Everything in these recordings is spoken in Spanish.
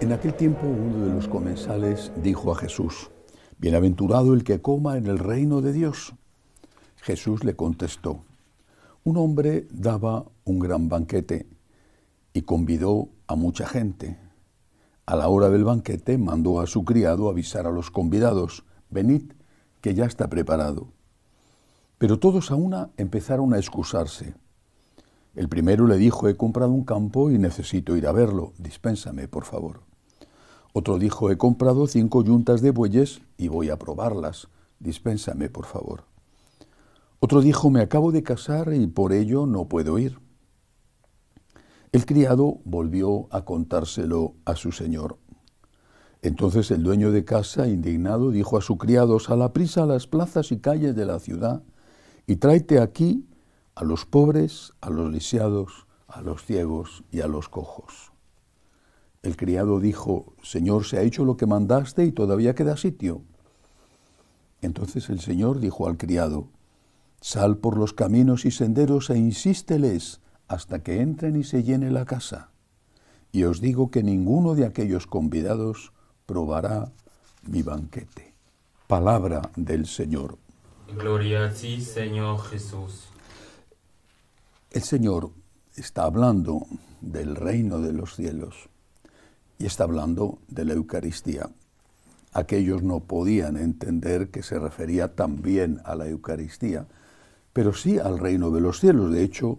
En aquel tiempo uno de los comensales dijo a Jesús, Bienaventurado el que coma en el reino de Dios. Jesús le contestó, un hombre daba un gran banquete y convidó a mucha gente. A la hora del banquete mandó a su criado avisar a los convidados, venid, que ya está preparado. Pero todos a una empezaron a excusarse. El primero le dijo, he comprado un campo y necesito ir a verlo, dispénsame, por favor. Otro dijo, he comprado cinco yuntas de bueyes y voy a probarlas, dispénsame, por favor. Otro dijo, me acabo de casar y por ello no puedo ir. El criado volvió a contárselo a su señor. Entonces el dueño de casa, indignado, dijo a su criado, Sal a prisa a las plazas y calles de la ciudad y tráete aquí a los pobres, a los lisiados, a los ciegos y a los cojos. El criado dijo, Señor, se ha hecho lo que mandaste y todavía queda sitio. Entonces el Señor dijo al criado, Sal por los caminos y senderos e insísteles hasta que entren y se llene la casa. Y os digo que ninguno de aquellos convidados probará mi banquete. Palabra del Señor. Gloria a ti, Señor Jesús. El Señor está hablando del reino de los cielos y está hablando de la Eucaristía. Aquellos no podían entender que se refería también a la Eucaristía, pero sí al reino de los cielos. De hecho,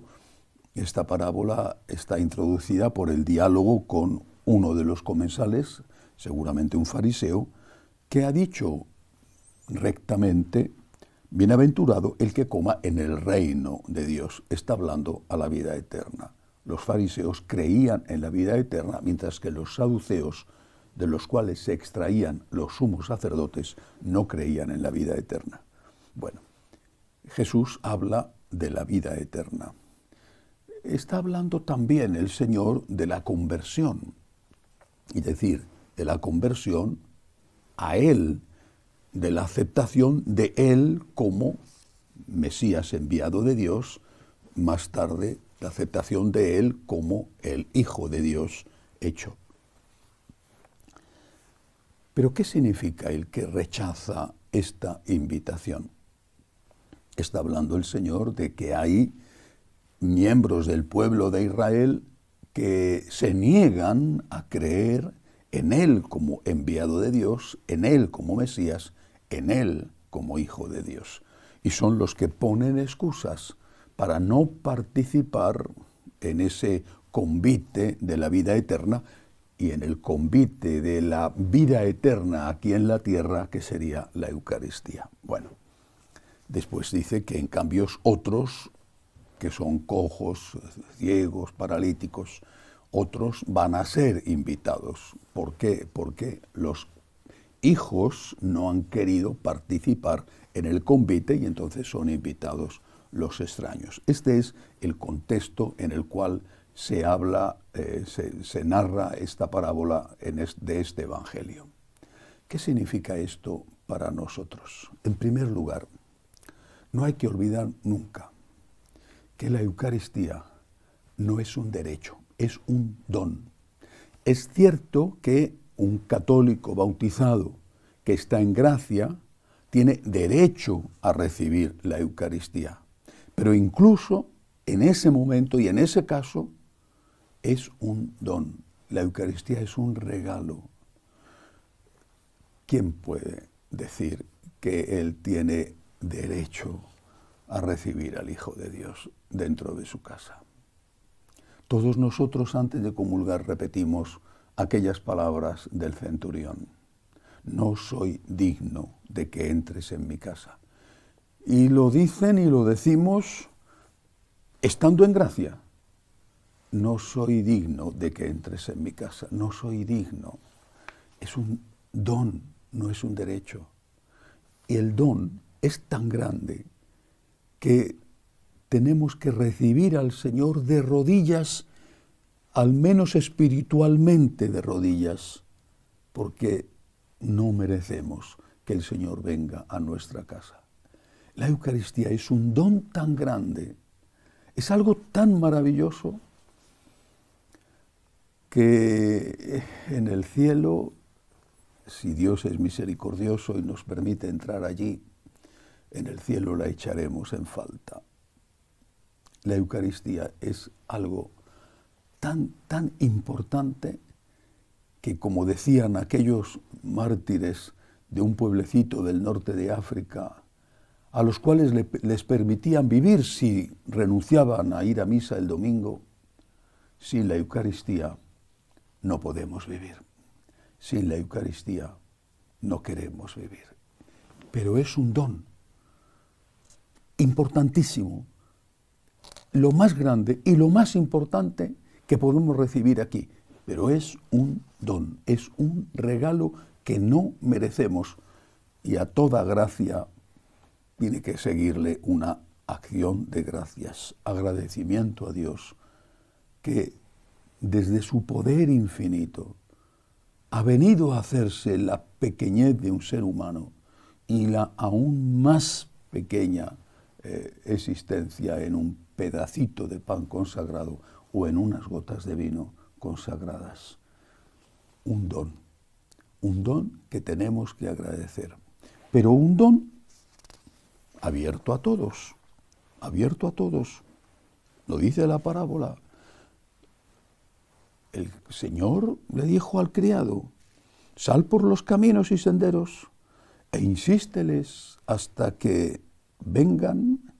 esta parábola está introducida por el diálogo con uno de los comensales, seguramente un fariseo, que ha dicho rectamente, bienaventurado el que coma en el reino de Dios, está hablando a la vida eterna. Los fariseos creían en la vida eterna, mientras que los saduceos, de los cuales se extraían los sumos sacerdotes, no creían en la vida eterna. Bueno, Jesús habla de la vida eterna está hablando también el Señor de la conversión, es decir, de la conversión a Él, de la aceptación de Él como Mesías enviado de Dios, más tarde la aceptación de Él como el Hijo de Dios hecho. Pero ¿qué significa el que rechaza esta invitación? Está hablando el Señor de que hay miembros del pueblo de Israel que se niegan a creer en Él como enviado de Dios, en Él como Mesías, en Él como Hijo de Dios. Y son los que ponen excusas para no participar en ese convite de la vida eterna y en el convite de la vida eterna aquí en la tierra, que sería la Eucaristía. Bueno, después dice que en cambio otros que son cojos, ciegos, paralíticos, otros van a ser invitados. ¿Por qué? Porque los hijos no han querido participar en el convite y entonces son invitados los extraños. Este es el contexto en el cual se habla, eh, se, narra esta parábola en de este Evangelio. ¿Qué significa esto para nosotros? En primer lugar, no hay que olvidar nunca la Eucaristía no es un derecho, es un don. Es cierto que un católico bautizado que está en gracia tiene derecho a recibir la Eucaristía, pero incluso en ese momento y en ese caso es un don. La Eucaristía es un regalo. ¿Quién puede decir que él tiene derecho a recibir al Hijo de Dios? dentro de su casa. Todos nosotros antes de comulgar repetimos aquellas palabras del centurión. No soy digno de que entres en mi casa. Y lo dicen y lo decimos estando en gracia. No soy digno de que entres en mi casa. No soy digno. Es un don, no es un derecho. Y el don es tan grande que tenemos que recibir al Señor de rodillas, al menos espiritualmente de rodillas, porque no merecemos que el Señor venga a nuestra casa. La Eucaristía es un don tan grande, es algo tan maravilloso, que en el cielo, si Dios es misericordioso y nos permite entrar allí, en el cielo la echaremos en falta la Eucaristía es algo tan, tan importante que, como decían aquellos mártires de un pueblecito del norte de África, a los cuales les permitían vivir si renunciaban a ir a misa el domingo, sin la Eucaristía no podemos vivir. Sin la Eucaristía no queremos vivir. Pero es un don importantísimo lo más grande y lo más importante que podemos recibir aquí, pero es un don, es un regalo que no merecemos y a toda gracia tiene que seguirle una acción de gracias, agradecimiento a Dios, que desde su poder infinito ha venido a hacerse la pequeñez de un ser humano y la aún más pequeña eh, existencia en un pedacito de pan consagrado o en unas gotas de vino consagradas. Un don, un don que tenemos que agradecer, pero un don abierto a todos, abierto a todos. Lo dice la parábola. El Señor le dijo al criado, sal por los caminos y senderos e insísteles hasta que vengan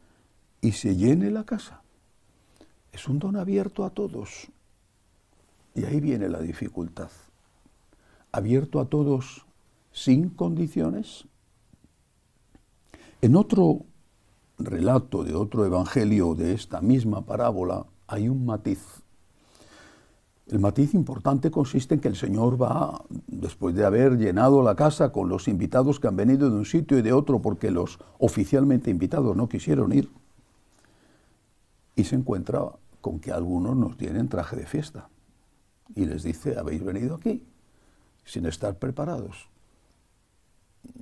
y se llene la casa. Es un don abierto a todos. Y ahí viene la dificultad. Abierto a todos sin condiciones. En otro relato de otro evangelio de esta misma parábola hay un matiz. El matiz importante consiste en que el Señor va, después de haber llenado la casa con los invitados que han venido de un sitio y de otro porque los oficialmente invitados no quisieron ir, y se encuentra con que algunos nos tienen traje de fiesta y les dice, habéis venido aquí sin estar preparados.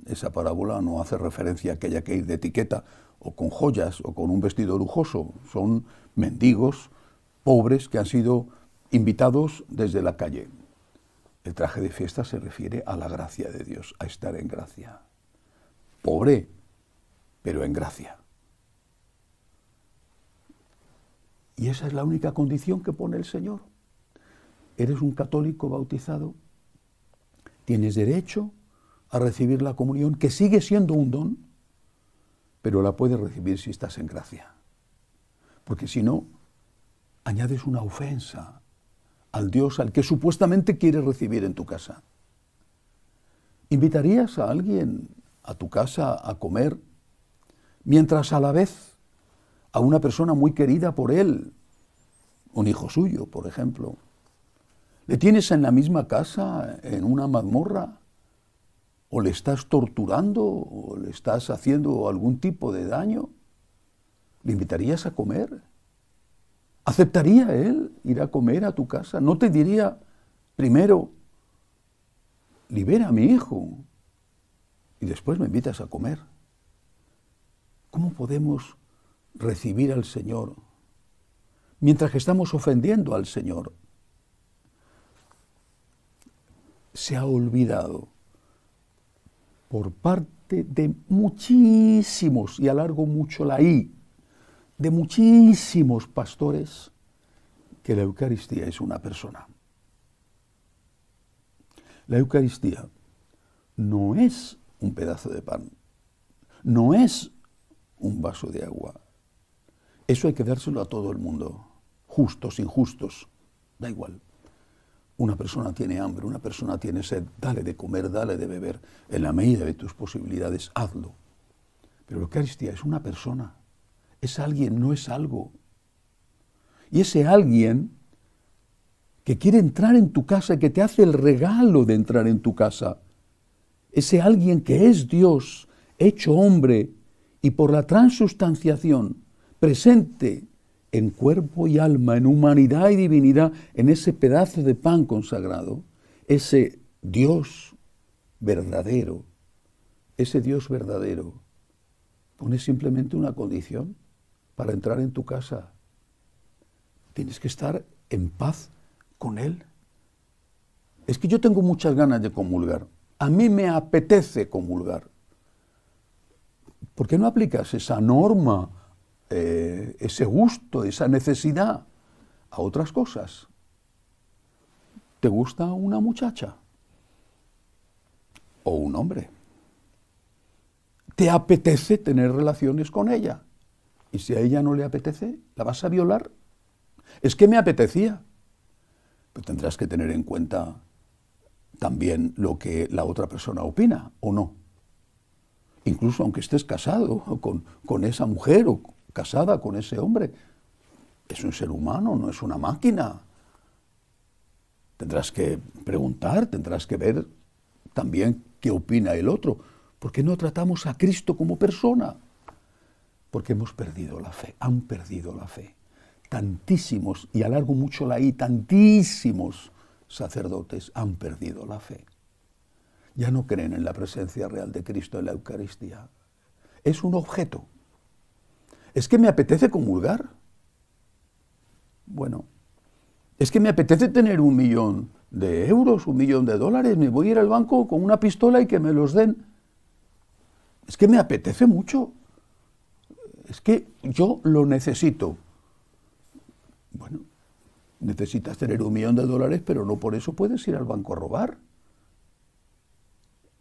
Esa parábola no hace referencia a que haya que ir de etiqueta o con joyas o con un vestido lujoso, son mendigos pobres que han sido invitados desde la calle. El traje de fiesta se refiere a la gracia de Dios, a estar en gracia. Pobre, pero en gracia. Y esa es la única condición que pone el Señor. Eres un católico bautizado, tienes derecho a recibir la comunión, que sigue siendo un don, pero la puedes recibir si estás en gracia. Porque si no, añades una ofensa al Dios al que supuestamente quieres recibir en tu casa. ¿Invitarías a alguien a tu casa a comer mientras a la vez a una persona muy querida por él, un hijo suyo, por ejemplo. ¿Le tienes en la misma casa, en una mazmorra? ¿O le estás torturando? ¿O le estás haciendo algún tipo de daño? ¿Le invitarías a comer? ¿Aceptaría él ir a comer a tu casa? ¿No te diría primero, libera a mi hijo y después me invitas a comer? ¿Cómo podemos recibir al Señor, mientras que estamos ofendiendo al Señor, se ha olvidado por parte de muchísimos, y alargo mucho la I, de muchísimos pastores, que la Eucaristía es una persona. La Eucaristía no es un pedazo de pan, no es un vaso de agua, eso hay que dárselo a todo el mundo, justos, injustos, da igual. Una persona tiene hambre, una persona tiene sed, dale de comer, dale de beber, en la medida de tus posibilidades, hazlo. Pero la Eucaristía es una persona, es alguien, no es algo. Y ese alguien que quiere entrar en tu casa, que te hace el regalo de entrar en tu casa, ese alguien que es Dios, hecho hombre, y por la transustanciación presente en cuerpo y alma, en humanidad y divinidad, en ese pedazo de pan consagrado, ese Dios verdadero, ese Dios verdadero, pone simplemente una condición para entrar en tu casa. Tienes que estar en paz con Él. Es que yo tengo muchas ganas de comulgar. A mí me apetece comulgar. ¿Por qué no aplicas esa norma? Eh, ese gusto, esa necesidad a otras cosas. ¿Te gusta una muchacha? ¿O un hombre? ¿Te apetece tener relaciones con ella? Y si a ella no le apetece, ¿la vas a violar? Es que me apetecía. Pero tendrás que tener en cuenta también lo que la otra persona opina, ¿o no? Incluso aunque estés casado con, con esa mujer o casada con ese hombre. Es un ser humano, no es una máquina. Tendrás que preguntar, tendrás que ver también qué opina el otro. ¿Por qué no tratamos a Cristo como persona? Porque hemos perdido la fe, han perdido la fe. Tantísimos, y alargo mucho la I, tantísimos sacerdotes han perdido la fe. Ya no creen en la presencia real de Cristo en la Eucaristía. Es un objeto, es que me apetece comulgar. Bueno, es que me apetece tener un millón de euros, un millón de dólares, me voy a ir al banco con una pistola y que me los den. Es que me apetece mucho. Es que yo lo necesito. Bueno, necesitas tener un millón de dólares, pero no por eso puedes ir al banco a robar.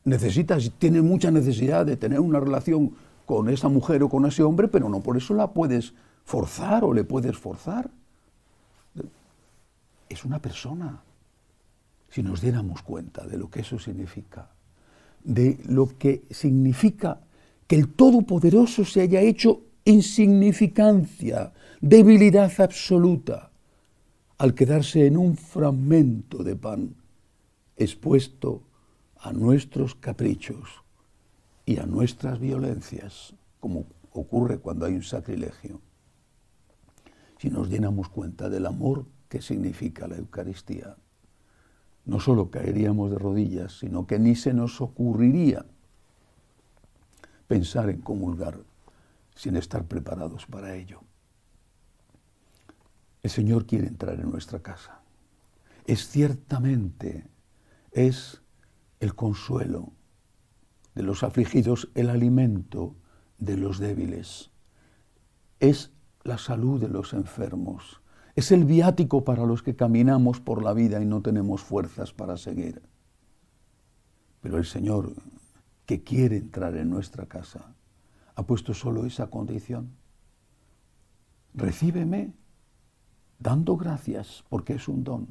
Necesitas, tienes mucha necesidad de tener una relación con esa mujer o con ese hombre, pero no por eso la puedes forzar o le puedes forzar. Es una persona. Si nos diéramos cuenta de lo que eso significa, de lo que significa que el Todopoderoso se haya hecho insignificancia, debilidad absoluta, al quedarse en un fragmento de pan expuesto a nuestros caprichos y a nuestras violencias, como ocurre cuando hay un sacrilegio, si nos llenamos cuenta del amor que significa la Eucaristía, no solo caeríamos de rodillas, sino que ni se nos ocurriría pensar en comulgar sin estar preparados para ello. El Señor quiere entrar en nuestra casa. Es ciertamente, es el consuelo de los afligidos, el alimento de los débiles. Es la salud de los enfermos. Es el viático para los que caminamos por la vida y no tenemos fuerzas para seguir. Pero el Señor, que quiere entrar en nuestra casa, ha puesto solo esa condición. Recíbeme dando gracias porque es un don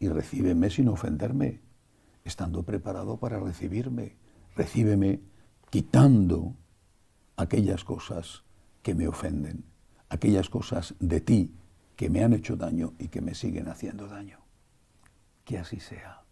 y recíbeme sin ofenderme, estando preparado para recibirme recíbeme quitando aquellas cosas que me ofenden, aquellas cosas de ti que me han hecho daño y que me siguen haciendo daño. Que así sea.